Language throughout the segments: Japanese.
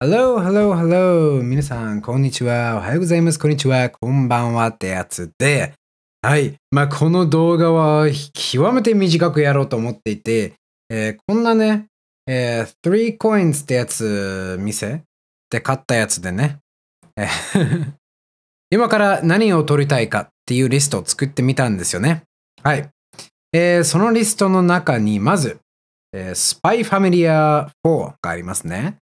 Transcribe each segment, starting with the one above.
Hello, hello, hello. 皆さん、こんにちは。おはようございます。こんにちは。こんばんはってやつで。はい。まあ、この動画は極めて短くやろうと思っていて、えー、こんなね、えー、3 coins ってやつ、店で買ったやつでね。今から何を取りたいかっていうリストを作ってみたんですよね。はい。えー、そのリストの中に、まず、えー、スパイファミリア4がありますね。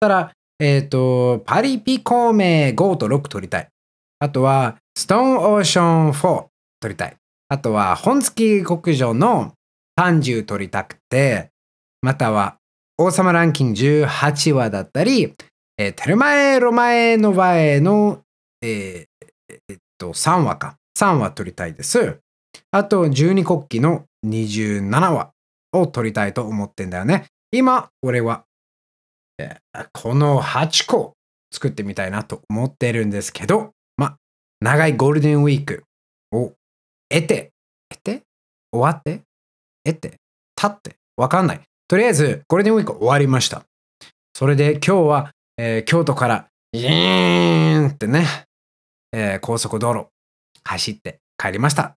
たら、えっ、ー、と、パリピ孔明5と6取りたい。あとは、ストーンオーション4取りたい。あとは、本月国上の30取りたくて、または、王様ランキング18話だったり、えー、テルマエ・ロマエ・ノバエの、えーえっと、3話か。3話取りたいです。あと、十二国旗の27話を取りたいと思ってんだよね。今、俺はこの8個作ってみたいなと思ってるんですけど、ま長いゴールデンウィークを得て、得て終わって得て立ってわかんない。とりあえず、ゴールデンウィーク終わりました。それで今日は、えー、京都から、イーンってね、えー、高速道路走って帰りました。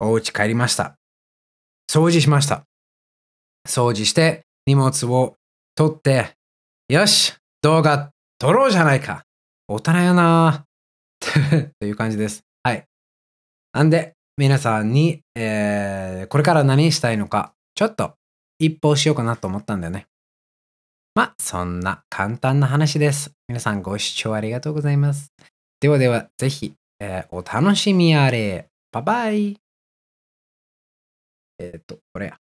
お家帰りました。掃除しました。掃除して荷物を取ってよし動画撮ろうじゃないか大人やな という感じです。はい。なんで、皆さんに、えー、これから何したいのか、ちょっと一報しようかなと思ったんだよね。まあ、そんな簡単な話です。皆さんご視聴ありがとうございます。ではでは、ぜひ、えー、お楽しみあれ。バイバイ。えっ、ー、と、これや。